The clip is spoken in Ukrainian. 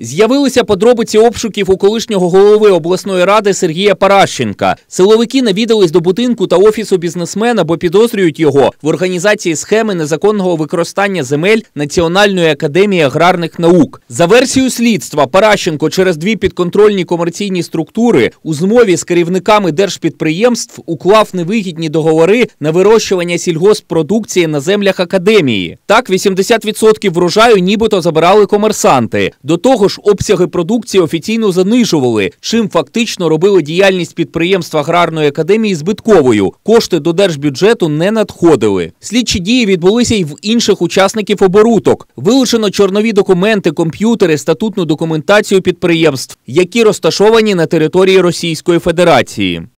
З'явилися подробиці обшуків у колишнього голови обласної ради Сергія Паращенка. Силовики навідались до будинку та офісу бізнесмена, бо підозрюють його в організації схеми незаконного використання земель Національної академії аграрних наук. За версією слідства Паращенко через дві підконтрольні комерційні структури у змові з керівниками держпідприємств уклав невигідні договори на вирощування сільгоспродукції на землях академії. Так 80% врожаю, нібито забирали комерсанти. До того також обсяги продукції офіційно занижували, чим фактично робили діяльність підприємства аграрної академії збитковою. Кошти до держбюджету не надходили. Слідчі дії відбулися й в інших учасників оборудок. Вилучено чорнові документи, комп'ютери, статутну документацію підприємств, які розташовані на території Російської Федерації.